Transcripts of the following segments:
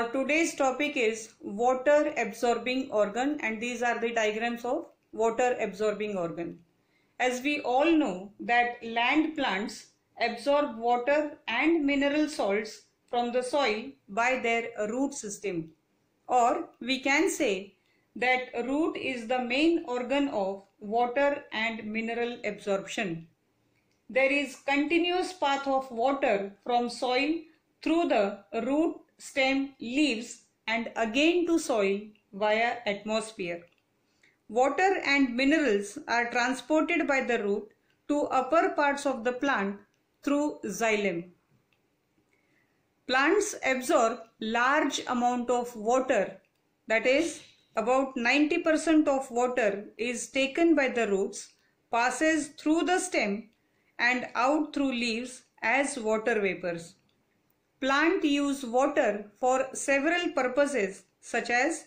Uh, today's topic is water absorbing organ and these are the diagrams of water absorbing organ. As we all know that land plants absorb water and mineral salts from the soil by their root system or we can say that root is the main organ of water and mineral absorption. There is continuous path of water from soil through the root, stem, leaves and again to soil via atmosphere. Water and minerals are transported by the root to upper parts of the plant through xylem. Plants absorb large amount of water that is about 90% of water is taken by the roots, passes through the stem and out through leaves as water vapors. Plant use water for several purposes such as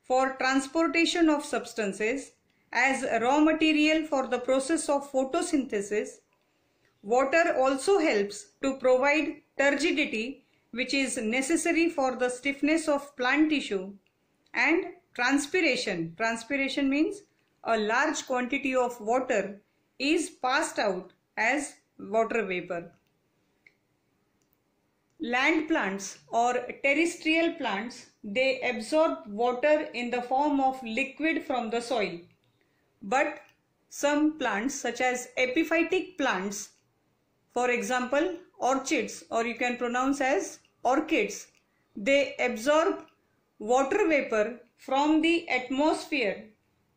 for transportation of substances, as raw material for the process of photosynthesis. Water also helps to provide turgidity which is necessary for the stiffness of plant tissue and transpiration. Transpiration means a large quantity of water is passed out as water vapor. Land plants or terrestrial plants, they absorb water in the form of liquid from the soil. But some plants such as epiphytic plants, for example orchids or you can pronounce as orchids, they absorb water vapor from the atmosphere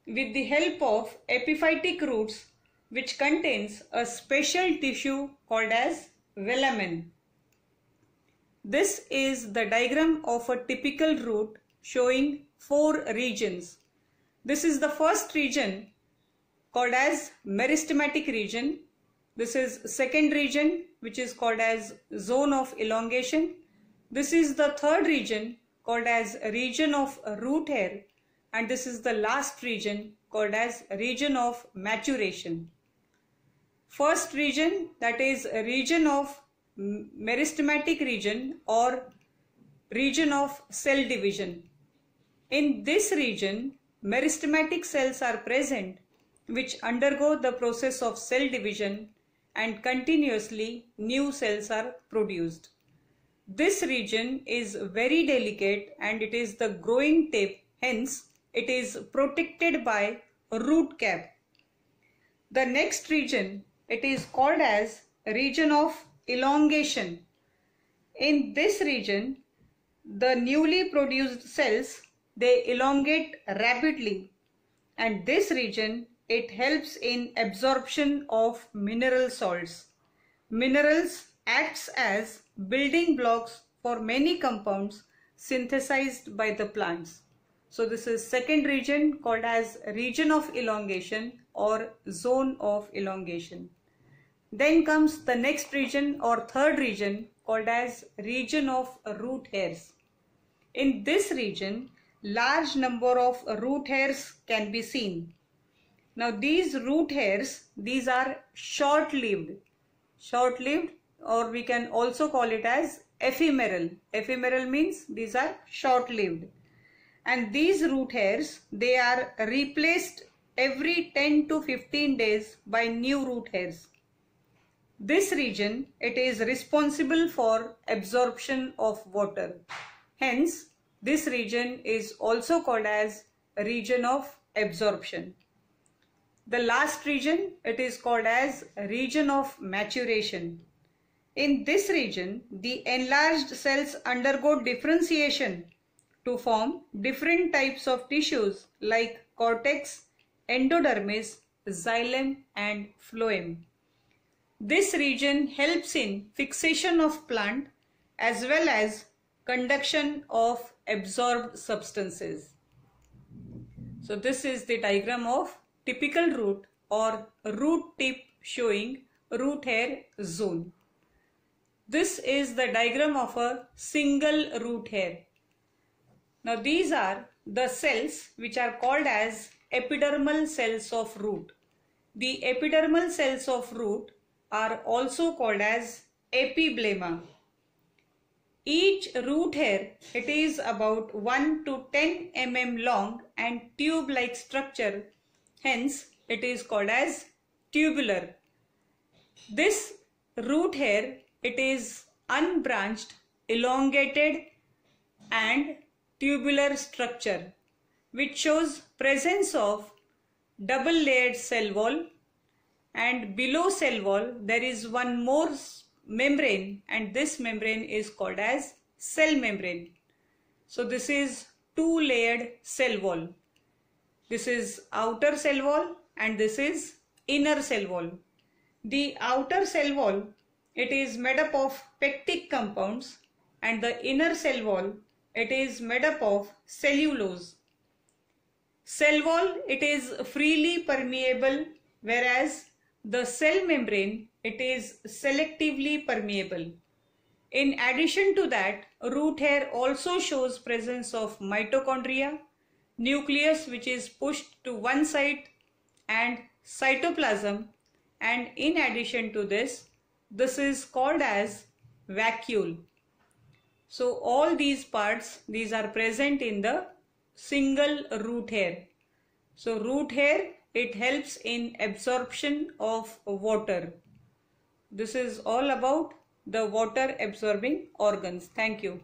with the help of epiphytic roots which contains a special tissue called as velamen. This is the diagram of a typical route showing four regions. This is the first region called as meristematic region. This is second region which is called as zone of elongation. This is the third region called as region of root hair and this is the last region called as region of maturation. First region that is region of meristematic region or region of cell division. In this region, meristematic cells are present which undergo the process of cell division and continuously new cells are produced. This region is very delicate and it is the growing tip, hence it is protected by root cap. The next region, it is called as region of elongation. In this region, the newly produced cells, they elongate rapidly and this region, it helps in absorption of mineral salts. Minerals acts as building blocks for many compounds synthesized by the plants. So this is second region called as region of elongation or zone of elongation. Then comes the next region or third region called as region of root hairs. In this region, large number of root hairs can be seen. Now these root hairs, these are short-lived, short-lived or we can also call it as ephemeral. Ephemeral means these are short-lived. And these root hairs, they are replaced every 10 to 15 days by new root hairs. This region, it is responsible for absorption of water. Hence, this region is also called as region of absorption. The last region, it is called as region of maturation. In this region, the enlarged cells undergo differentiation to form different types of tissues like cortex, endodermis, xylem and phloem. This region helps in fixation of plant as well as conduction of absorbed substances. So this is the diagram of typical root or root tip showing root hair zone. This is the diagram of a single root hair. Now these are the cells which are called as epidermal cells of root. The epidermal cells of root are also called as epiblema. Each root hair, it is about 1 to 10 mm long and tube-like structure. Hence, it is called as tubular. This root hair, it is unbranched, elongated and tubular structure which shows presence of double layered cell wall and below cell wall there is one more membrane and this membrane is called as cell membrane. So this is two layered cell wall. This is outer cell wall and this is inner cell wall. The outer cell wall it is made up of pectic compounds and the inner cell wall it is made up of cellulose. Cell wall it is freely permeable whereas the cell membrane, it is selectively permeable. In addition to that, root hair also shows presence of mitochondria, nucleus which is pushed to one side and cytoplasm and in addition to this, this is called as vacuole. So all these parts, these are present in the single root hair. So root hair it helps in absorption of water. This is all about the water absorbing organs. Thank you.